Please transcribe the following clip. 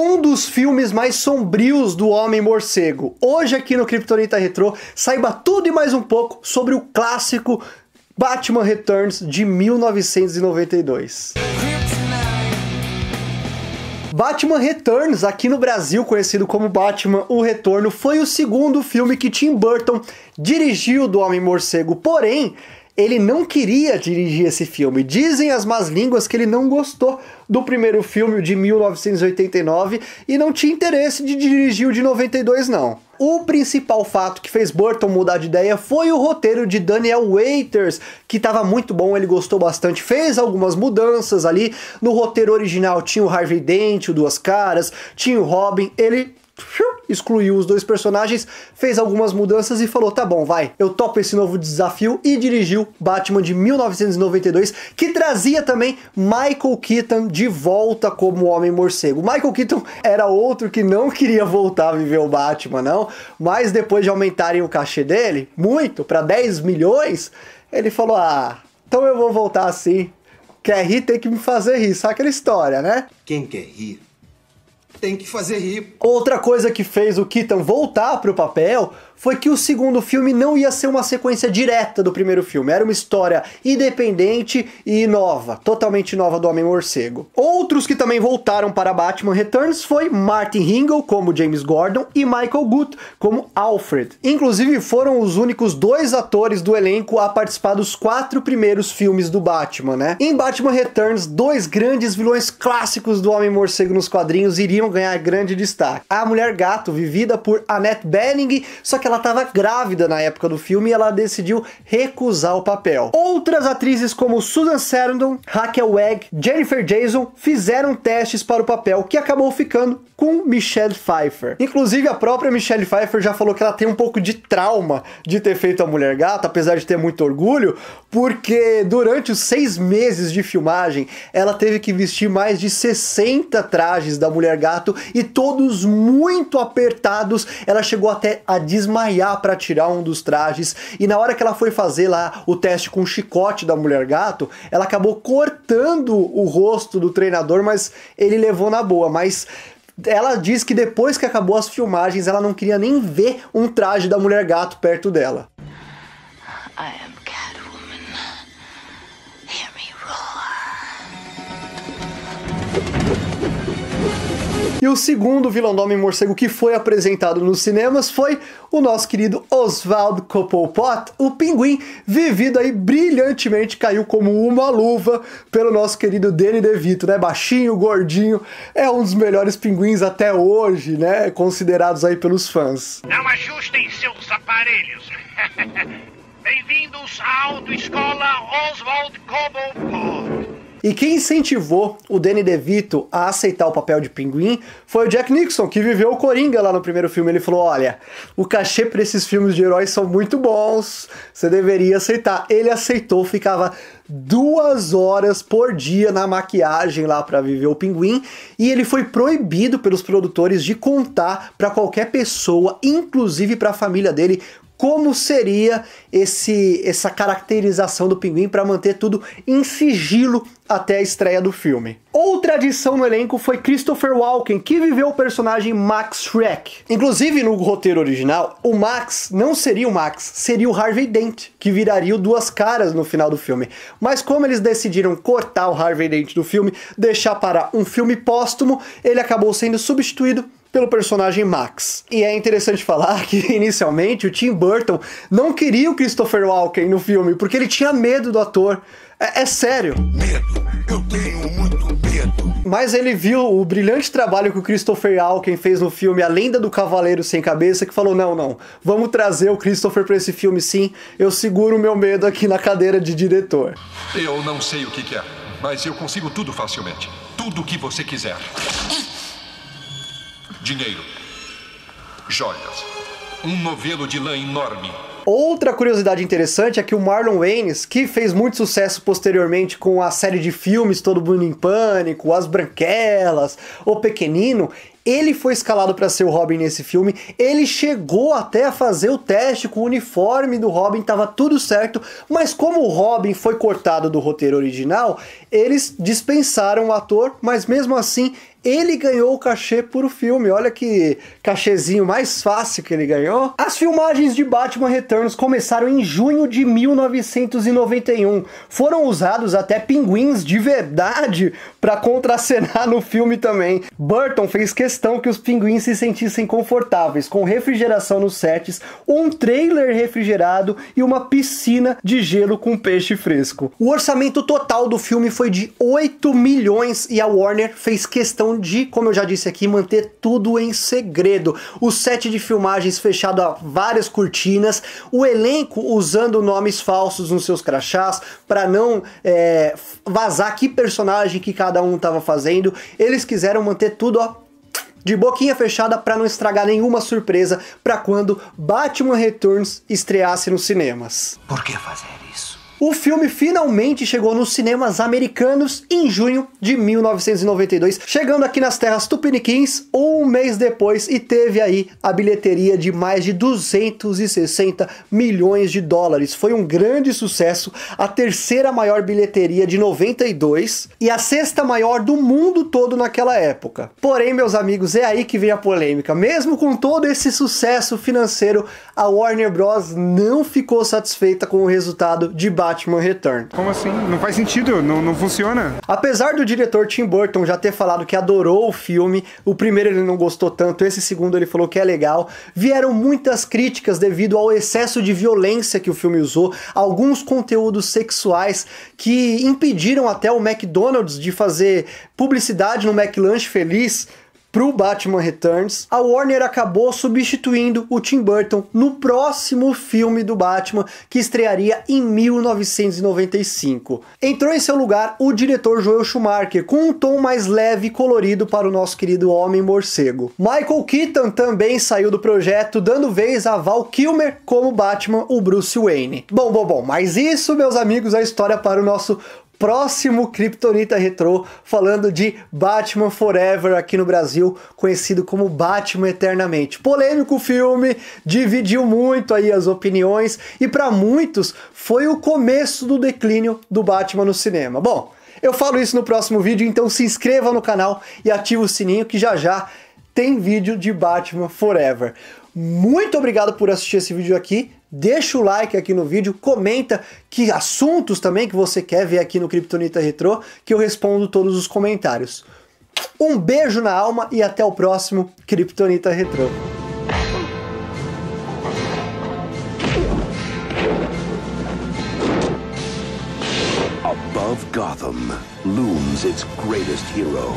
um dos filmes mais sombrios do Homem Morcego. Hoje aqui no Kryptonita Retro, saiba tudo e mais um pouco sobre o clássico Batman Returns de 1992. Batman Returns, aqui no Brasil conhecido como Batman O Retorno, foi o segundo filme que Tim Burton dirigiu do Homem Morcego. Porém, ele não queria dirigir esse filme. Dizem as más línguas que ele não gostou do primeiro filme, de 1989, e não tinha interesse de dirigir o de 92, não. O principal fato que fez Burton mudar de ideia foi o roteiro de Daniel Waiters, que estava muito bom, ele gostou bastante, fez algumas mudanças ali. No roteiro original tinha o Harvey Dent, o Duas Caras, tinha o Robin, ele excluiu os dois personagens, fez algumas mudanças e falou: tá bom, vai, eu topo esse novo desafio e dirigiu Batman de 1992, que trazia também Michael Keaton de volta como Homem Morcego. Michael Keaton era outro que não queria voltar a viver o Batman, não, mas depois de aumentarem o cachê dele, muito, para 10 milhões, ele falou: ah, então eu vou voltar assim. Quer rir tem que me fazer rir, sabe aquela história, né? Quem quer rir tem que fazer rir. Outra coisa que fez o Keaton voltar para o papel foi que o segundo filme não ia ser uma sequência direta do primeiro filme, era uma história independente e nova, totalmente nova do Homem-Morcego. Outros que também voltaram para Batman Returns foi Martin Hingle como James Gordon e Michael Good como Alfred. Inclusive foram os únicos dois atores do elenco a participar dos quatro primeiros filmes do Batman, né? Em Batman Returns, dois grandes vilões clássicos do Homem-Morcego nos quadrinhos iriam ganhar grande destaque. A mulher gato, vivida por Annette Bening, só que ela estava grávida na época do filme e ela decidiu recusar o papel. Outras atrizes como Susan Sarandon, Raquel Wegg, Jennifer Jason fizeram testes para o papel, que acabou ficando com Michelle Pfeiffer. Inclusive a própria Michelle Pfeiffer já falou que ela tem um pouco de trauma de ter feito a Mulher Gato, apesar de ter muito orgulho, porque durante os seis meses de filmagem ela teve que vestir mais de 60 trajes da Mulher Gato e todos muito apertados. Ela chegou até a desmaiar para tirar um dos trajes e na hora que ela foi fazer lá o teste com o chicote da mulher gato, ela acabou cortando o rosto do treinador, mas ele levou na boa, mas ela diz que depois que acabou as filmagens, ela não queria nem ver um traje da mulher gato perto dela. I E o segundo vilão do Homem Morcego que foi apresentado nos cinemas foi o nosso querido Oswald Coppolpot, o pinguim, vivido aí brilhantemente, caiu como uma luva pelo nosso querido Danny DeVito, né? Baixinho, gordinho, é um dos melhores pinguins até hoje, né? Considerados aí pelos fãs. Não ajustem seus aparelhos. Bem-vindos à autoescola Oswald Cobblepot. E quem incentivou o Danny DeVito a aceitar o papel de pinguim foi o Jack Nixon, que viveu o Coringa lá no primeiro filme. Ele falou: Olha, o cachê para esses filmes de heróis são muito bons, você deveria aceitar. Ele aceitou, ficava duas horas por dia na maquiagem lá para viver o pinguim e ele foi proibido pelos produtores de contar para qualquer pessoa, inclusive para a família dele, como seria esse essa caracterização do pinguim para manter tudo em sigilo até a estreia do filme. Outra adição no elenco foi Christopher Walken, que viveu o personagem Max Shrek. Inclusive, no roteiro original, o Max não seria o Max, seria o Harvey Dent, que viraria o Duas Caras no final do filme. Mas como eles decidiram cortar o Harvey Dent do filme, deixar para um filme póstumo, ele acabou sendo substituído pelo personagem Max. E é interessante falar que, inicialmente, o Tim Burton não queria o Christopher Walken no filme, porque ele tinha medo do ator. É, é sério. Medo. Eu tenho muito medo. Mas ele viu o brilhante trabalho que o Christopher Walken fez no filme A Lenda do Cavaleiro Sem Cabeça, que falou, não, não, vamos trazer o Christopher para esse filme sim, eu seguro o meu medo aqui na cadeira de diretor. Eu não sei o que, que é, mas eu consigo tudo facilmente. Tudo o que você quiser dinheiro, joias, um novelo de lã enorme. Outra curiosidade interessante é que o Marlon Waynes, que fez muito sucesso posteriormente com a série de filmes Todo Mundo em Pânico, As Branquelas, O Pequenino, ele foi escalado para ser o Robin nesse filme. Ele chegou até a fazer o teste com o uniforme do Robin, tava tudo certo, mas como o Robin foi cortado do roteiro original, eles dispensaram o ator, mas mesmo assim ele ganhou o cachê por filme. Olha que cachezinho mais fácil que ele ganhou. As filmagens de Batman Returns começaram em junho de 1991. Foram usados até pinguins de verdade para contracenar no filme também. Burton fez questão que os pinguins se sentissem confortáveis, com refrigeração nos sets, um trailer refrigerado e uma piscina de gelo com peixe fresco. O orçamento total do filme foi de 8 milhões e a Warner fez questão questão de, como eu já disse aqui, manter tudo em segredo. O set de filmagens fechado a várias cortinas, o elenco usando nomes falsos nos seus crachás para não é, vazar que personagem que cada um estava fazendo. Eles quiseram manter tudo, ó, de boquinha fechada para não estragar nenhuma surpresa para quando Batman Returns estreasse nos cinemas. Por que fazer isso? O filme finalmente chegou nos cinemas americanos em junho de 1992, chegando aqui nas terras tupiniquins um mês depois e teve aí a bilheteria de mais de 260 milhões de dólares. Foi um grande sucesso, a terceira maior bilheteria de 92 e a sexta maior do mundo todo naquela época. Porém, meus amigos, é aí que vem a polêmica. Mesmo com todo esse sucesso financeiro, a Warner Bros não ficou satisfeita com o resultado de baixo Batman Return. Como assim? Não faz sentido, não, não funciona. Apesar do diretor Tim Burton já ter falado que adorou o filme, o primeiro ele não gostou tanto, esse segundo ele falou que é legal, vieram muitas críticas devido ao excesso de violência que o filme usou, alguns conteúdos sexuais que impediram até o McDonald's de fazer publicidade no McLanche Feliz para o Batman Returns, a Warner acabou substituindo o Tim Burton no próximo filme do Batman, que estrearia em 1995. Entrou em seu lugar o diretor Joel Schumacher, com um tom mais leve e colorido para o nosso querido Homem-Morcego. Michael Keaton também saiu do projeto, dando vez a Val Kilmer como Batman, o Bruce Wayne. Bom, bom, bom, mas isso, meus amigos, é a história para o nosso próximo Kryptonita Retro, falando de Batman Forever aqui no Brasil, conhecido como Batman Eternamente. Polêmico filme, dividiu muito aí as opiniões e para muitos foi o começo do declínio do Batman no cinema. Bom, eu falo isso no próximo vídeo, então se inscreva no canal e ative o sininho que já já tem vídeo de Batman Forever. Muito obrigado por assistir esse vídeo aqui deixa o like aqui no vídeo, comenta que assuntos também que você quer ver aqui no Kryptonita Retro, que eu respondo todos os comentários. Um beijo na alma e até o próximo Kryptonita Retro. Gotham looms its greatest hero.